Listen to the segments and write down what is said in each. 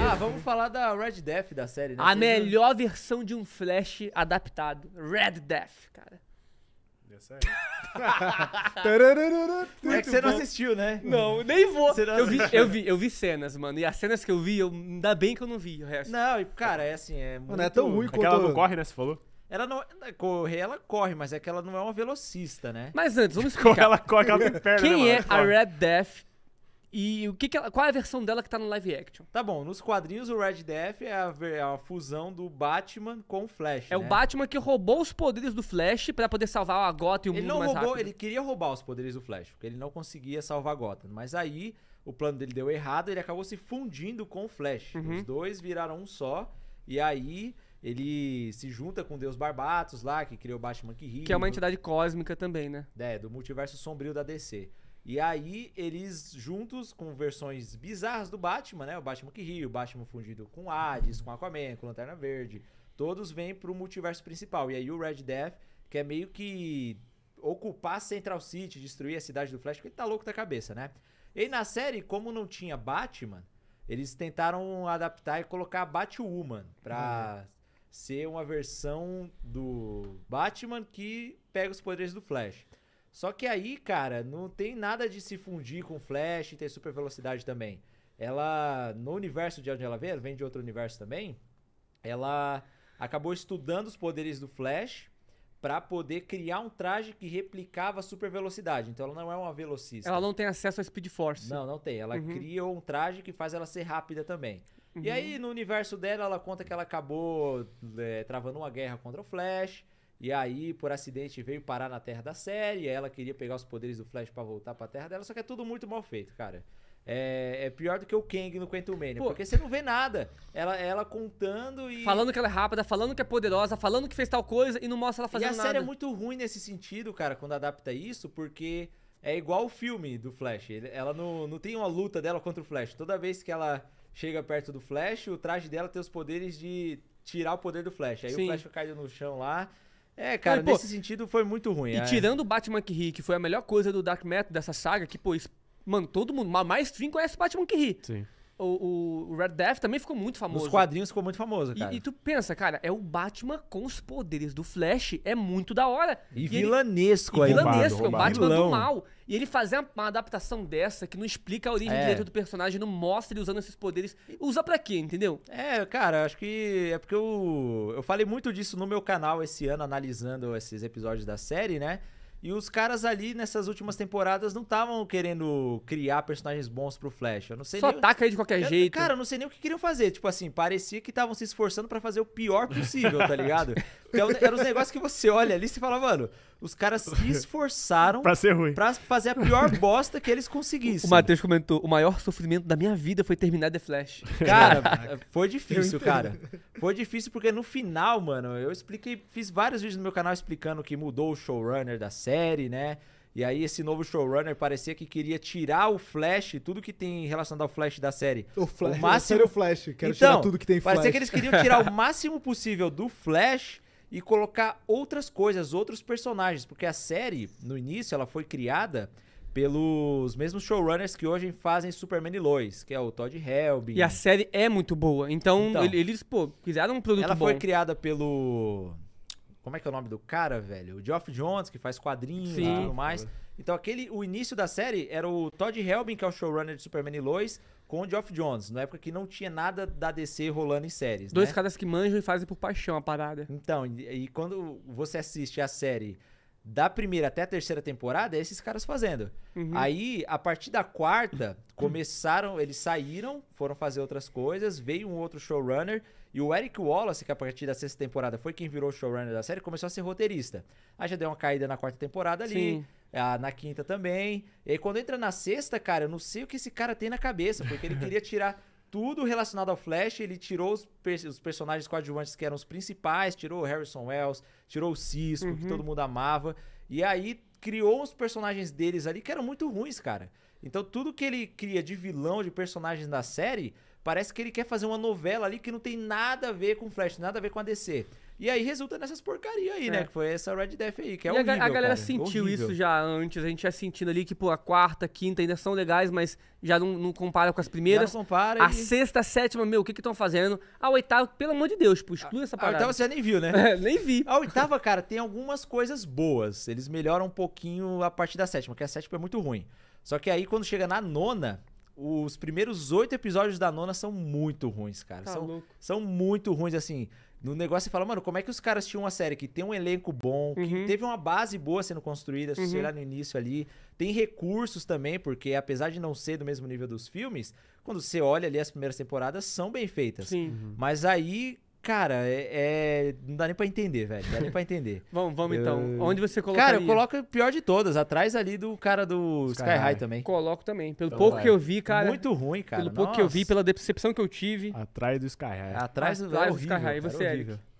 Ah, vamos falar da Red Death da série, né? A melhor versão de um Flash adaptado. Red Death, cara. Como é que você não assistiu, né? Não, nem vou. Eu vi, eu, vi, eu vi cenas, mano. E as cenas que eu vi, eu, ainda bem que eu não vi o resto. Não, cara, é assim, é muito... Não é tão ruim quanto... ela não corre, né? Você falou? Ela não. Correr, ela corre, mas é que ela não é uma velocista, né? Mas antes, vamos explicar. Corre, ela corre, ela tem perna. Quem é a Red Death e o que, que ela, qual é a versão dela que tá no live action? Tá bom, nos quadrinhos o Red Death é a, é a fusão do Batman com o Flash. É né? o Batman que roubou os poderes do Flash para poder salvar a Gotham e o ele mundo não mais roubou, rápido. Ele queria roubar os poderes do Flash, porque ele não conseguia salvar a Gotham. Mas aí o plano dele deu errado, ele acabou se fundindo com o Flash. Uhum. Os dois viraram um só, e aí ele se junta com Deus Barbatos lá, que criou o Batman que ri. Que é uma entidade cósmica também, né? É, do multiverso sombrio da DC. E aí eles juntos com versões bizarras do Batman, né? O Batman que ri, o Batman fundido com Hades, com Aquaman, com Lanterna Verde, todos vêm pro multiverso principal. E aí o Red Death quer é meio que ocupar Central City, destruir a cidade do Flash, porque ele tá louco da cabeça, né? E na série, como não tinha Batman, eles tentaram adaptar e colocar Batwoman pra uhum. ser uma versão do Batman que pega os poderes do Flash. Só que aí, cara, não tem nada de se fundir com Flash e ter super velocidade também. Ela, no universo de onde ela vem, vem de outro universo também, ela acabou estudando os poderes do Flash para poder criar um traje que replicava a super velocidade. Então ela não é uma velocista. Ela não tem acesso à Speed Force. Não, não tem. Ela uhum. cria um traje que faz ela ser rápida também. Uhum. E aí, no universo dela, ela conta que ela acabou é, travando uma guerra contra o Flash e aí, por acidente, veio parar na Terra da série. Ela queria pegar os poderes do Flash para voltar pra Terra dela. Só que é tudo muito mal feito, cara. É, é, pior do que o Kang no Quantum porque você não vê nada. Ela, ela contando e. Falando que ela é rápida, falando que é poderosa, falando que fez tal coisa e não mostra ela fazendo nada. E a série é nada. é muito ruim nesse sentido, cara, quando adapta isso, porque é igual o filme do Flash. Ela não, não tem uma luta dela contra o Flash. Toda vez que ela chega perto do Flash, o traje dela tem os poderes de tirar o poder do Flash. Aí Sim. o Flash cai no chão lá. É, cara, Mas, pô, nesse sentido foi muito ruim. E é. tirando o Batman que ri, que foi a melhor coisa do Dark Matter dessa saga, que, pô, mano, todo mundo, mais stream conhece o Batman que ri. Sim. O, o Red Death também ficou muito famoso. Os quadrinhos ficou muito famoso, cara. E, e, tu pensa, cara, é o Batman com os poderes do Flash, é muito da hora. E, e vilanesco ele, aí, e vilanesco, roubado, é o Batman vilão. do mal. E ele fazer uma, adaptação dessa que não explica a origem é. do personagem, não mostra ele usando esses poderes. Usa pra quê, entendeu? É, cara, acho que é porque eu, eu falei muito disso no meu canal esse ano, analisando esses episódios da série, né? E os caras ali nessas últimas temporadas não estavam querendo criar personagens bons pro Flash. Eu não sei Só nem... ataca aí de qualquer eu, jeito. Cara, eu não sei nem o que queriam fazer. Tipo assim, parecia que estavam se esforçando para fazer o pior possível, tá ligado? Então, é eram os negócios que você olha ali e fala, mano, os caras se esforçaram pra ser ruim. Pra fazer a pior bosta que eles conseguissem. O Matheus comentou: o maior sofrimento da minha vida foi terminar The Flash. Cara, foi difícil, cara. Foi difícil porque no final, mano, eu expliquei, fiz vários vídeos no meu canal explicando que mudou o showrunner da série série, né? E aí esse novo showrunner parecia que queria tirar o Flash, tudo que tem relacionado ao Flash da série. O Flash, o máximo... Flash, quero então, tirar tudo que tem Flash. Parecia que eles queriam tirar o máximo possível do Flash e colocar outras coisas, outros personagens, porque a série, no início, ela foi criada pelos mesmos showrunners que hoje fazem Superman e Lois, que é o Todd Helby. E a série é muito boa, então, então eles, pô, fizeram um produto ela bom. Ela foi criada pelo como é que é o nome do cara, velho? O Geoff Jones, que faz quadrinhos Sim. e tudo mais. Então, aquele, o início da série era o Todd Helbin, que é o showrunner de Superman e Lois, com o Geoff Jones, na época que não tinha nada da DC rolando em séries. Dois né? caras que manjam e fazem por paixão a parada. Então, e, e, quando você assiste a série da primeira até a terceira temporada, é esses caras fazendo. Uhum. Aí, a partir da quarta, começaram, eles saíram, foram fazer outras coisas, veio um outro showrunner. E o Eric Wallace, que a partir da sexta temporada foi quem virou showrunner da série, começou a ser roteirista. Aí já deu uma caída na quarta temporada ali. Sim. Ah, na quinta também. E aí, quando entra na sexta, cara, eu não sei o que esse cara tem na cabeça, porque ele queria tirar tudo relacionado ao Flash. Ele tirou os, os, personagens coadjuvantes que eram os principais, tirou o Harrison Wells, tirou o Cisco, uhum. que todo mundo amava. E aí criou uns personagens deles ali que eram muito ruins, cara. Então tudo que ele cria de vilão, de personagens da série, Parece que ele quer fazer uma novela ali que não tem nada a ver com Flash, nada a ver com a DC. E aí resulta nessas porcarias aí, né? é. né? Que foi essa Red Death aí, que é o horrível, A galera cara. sentiu horrível. isso já antes, a gente já sentindo ali que, pô, a quarta, a quinta ainda são legais, mas já não, não compara com as primeiras. Já não compara. A e... sexta, a sétima, meu, o que que estão fazendo? A oitava, pelo amor de Deus, tipo, exclui ah, essa parada. A oitava você já nem viu, né? É, nem vi. A oitava, cara, tem algumas coisas boas. Eles melhoram um pouquinho a partir da sétima, porque a sétima é muito ruim. Só que aí quando chega na nona, os primeiros oito episódios da nona são muito ruins, cara. Tá são, louco. são muito ruins, assim. No negócio você fala, mano, como é que os caras tinham uma série que tem um elenco bom, que uhum. teve uma base boa sendo construída, se uhum. lá no início ali, tem recursos também, porque apesar de não ser do mesmo nível dos filmes, quando você olha ali as primeiras temporadas, são bem feitas. Sim. Uhum. Mas aí Cara, é, é, Não dá nem pra entender, velho. Não dá nem pra entender. vamos, vamos eu... então. Onde você coloca? Cara, eu coloco o pior de todas, atrás ali do cara do Sky, Sky High. também. Coloco também. Pelo então, pouco vai. que eu vi, cara. Muito ruim, cara. Pelo Nossa. pouco que eu vi, pela decepção que eu tive. Atrás do Sky High. Atrás, do, atrás é horrível, do Sky High. E você, é horrível. Eric?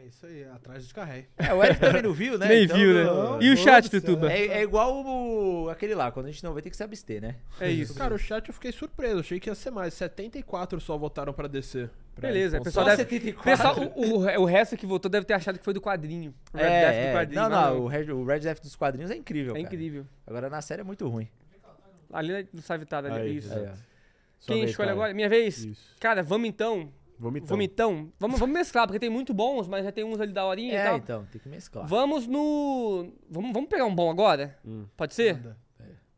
É isso aí, atrás dos carréis. É, o Eric também não viu, né? Nem então, viu, né? Não, e o chat, Tutuba? É, é, igual o, aquele lá, quando a gente não vai ter que se abster, né? É, é isso. Cara, o chat eu fiquei surpreso, achei que ia ser mais. 74 só votaram pra descer. Beleza, então, pessoal deve, 74. Pessoal, o, o, o, resto que votou deve ter achado que foi do quadrinho. O Red é, Death do é. quadrinho. Não, não, o Red, o Red Death dos quadrinhos é incrível. É incrível. Agora na série é muito ruim. Ali não é sabe vitada ali. Aí, isso. É. Quem escolhe agora? Minha vez? Isso. Cara, vamos então Vomitão. Vomitão. Vamos, vamos mesclar, porque tem muito bons, mas já tem uns ali da horinha é, e tal. então, tem que mesclar. Vamos no. Vamos, vamos pegar um bom agora? Hum. Pode ser?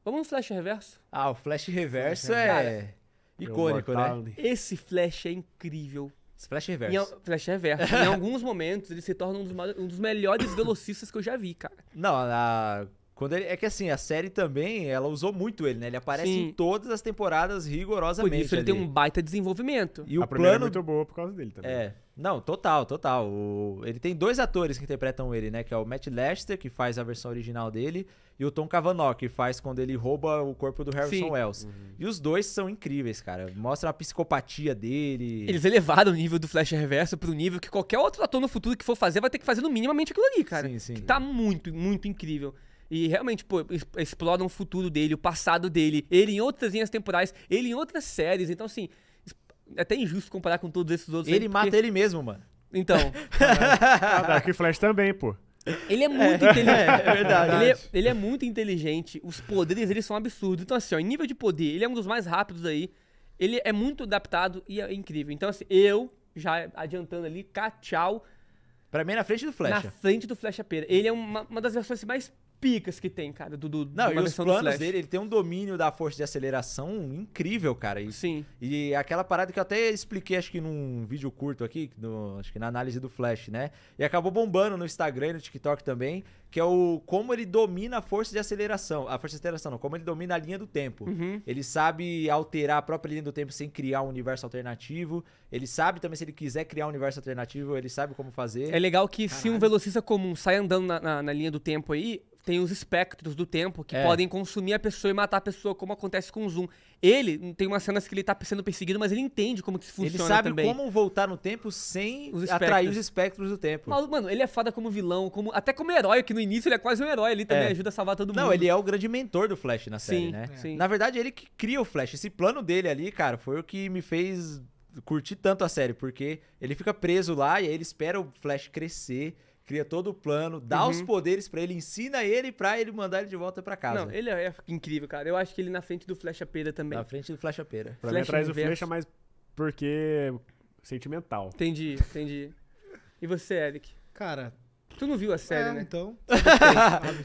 Vamos no Flash Reverso? Ah, o Flash Reverso flash é. Cara, icônico, né? Esse Flash é incrível. flash é é Reverso. Em, flash Reverso. em alguns momentos ele se torna um dos, um dos melhores velocistas que eu já vi, cara. Não, na quando ele, é que assim, a série também, ela usou muito ele, né? Ele aparece Sim. em todas as temporadas rigorosamente. Por isso ele ali. tem um baita desenvolvimento. E a o é plano é muito boa por causa dele também. É. Não, total, total. O... Ele tem dois atores que interpretam ele, né? Que é o Matt Lester, que faz a versão original dele, e o Tom Cavanaugh, que faz quando ele rouba o corpo do Harrison Sim. Wells. Uhum. E os dois são incríveis, cara. Mostra a psicopatia dele. Eles elevaram o nível do Flash Reverso pro nível que qualquer outro ator no futuro que for fazer vai ter que fazer no minimamente aquilo ali, cara. Sim, sim. Que tá muito, muito incrível. E realmente, pô, exploram o futuro dele, o passado dele, ele em outras linhas temporais, ele em outras séries. Então, assim, é até injusto comparar com todos esses outros. Ele aí, mata porque... ele mesmo, mano. Então. Dark Flash também, pô. Ele é muito é, inteligente. É, verdade. Ele é, ele é, muito inteligente. Os poderes eles são absurdos. Então, assim, ó, em nível de poder, ele é um dos mais rápidos aí. Ele é muito adaptado e é incrível. Então, assim, eu, já adiantando ali, cá, tchau. Pra mim, é na frente do Flash Na frente do a Pera. Ele é uma, uma das versões assim, mais picas que tem, cara, do, do Não, e os planos dele, ele tem um domínio da força de aceleração incrível, cara. E, Sim. E aquela parada que eu até expliquei, acho que num vídeo curto aqui, no, acho que na análise do Flash, né? E acabou bombando no Instagram e no TikTok também, que é o como ele domina a força de aceleração. A força de aceleração, não, como ele domina a linha do tempo. Uhum. Ele sabe alterar a própria linha do tempo sem criar um universo alternativo. Ele sabe também se ele quiser criar um universo alternativo, ele sabe como fazer. É legal que Caralho. se um velocista comum sai andando na, na, na linha do tempo aí, tem os espectros do tempo que é. podem consumir a pessoa e matar a pessoa, como acontece com o Zoom. Ele tem umas cenas que ele tá sendo perseguido, mas ele entende como que isso funciona. Ele sabe também. como voltar no tempo sem os atrair os espectros do tempo. Mas, mano, ele é foda como vilão, como até como herói, que no início ele é quase um herói ali também, é. ajuda a salvar todo mundo. Não, ele é o grande mentor do Flash na série, sim, né? Sim. Na verdade, ele que cria o Flash. Esse plano dele ali, cara, foi o que me fez curtir tanto a série, porque ele fica preso lá e aí ele espera o Flash crescer cria todo o plano, dá uhum. os poderes para ele, ensina ele para ele mandar ele de volta para casa. Não, ele é incrível, cara. Eu acho que ele na frente do Flecha Pera também. Na frente do Flecha Pera. Pra Flash mim atrás do Flecha, mas porque sentimental. Entendi, entendi. E você, Eric? Cara, Tu não viu a série, é, né? então.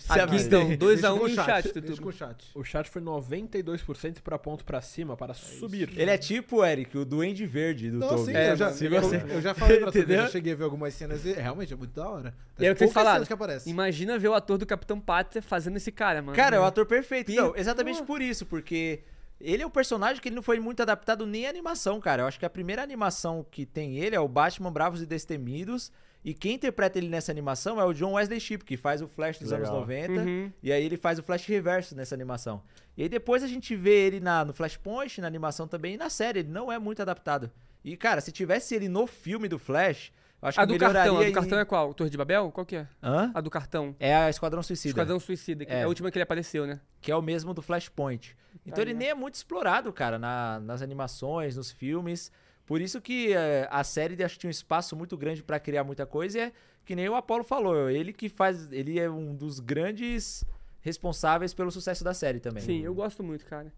Aqui estão 2x1 um em chat. Deixa com o chat. O chat foi 92% pra ponto pra cima, para é subir. Ele é tipo, Eric, o Duende Verde do não, é, eu, já, eu, eu, já falei pra tu, eu cheguei a ver algumas cenas e realmente é muito da hora. Das e eu é falar, que imagina ver o ator do Capitão Pátria fazendo esse cara, mano. Cara, é o ator perfeito. exatamente por isso, porque... Ele é um personagem que ele não foi muito adaptado nem à animação, cara. Eu acho que a primeira animação que tem ele é o Batman Bravos e Destemidos. E quem interpreta ele nessa animação é o John Wesley Shipp, que faz o Flash dos Legal. anos 90. Uhum. E aí ele faz o Flash reverso nessa animação. E aí depois a gente vê ele na, no Flashpoint, na animação também, e na série. Ele não é muito adaptado. E, cara, se tivesse ele no filme do Flash, acho a que do cartão, a do cartão é qual? Torre de Babel? Qual que é? Hã? A do cartão. É a Esquadrão Suicida. Esquadrão Suicida, que é. é a última que ele apareceu, né? Que é o mesmo do Flashpoint. Então tá ele nem é muito explorado, cara, na, nas animações, nos filmes. Por isso que é, a série acho que tinha um espaço muito grande para criar muita coisa e é que nem o Apollo falou, ele que faz, ele é um dos grandes responsáveis pelo sucesso da série também. Sim, eu gosto muito, cara.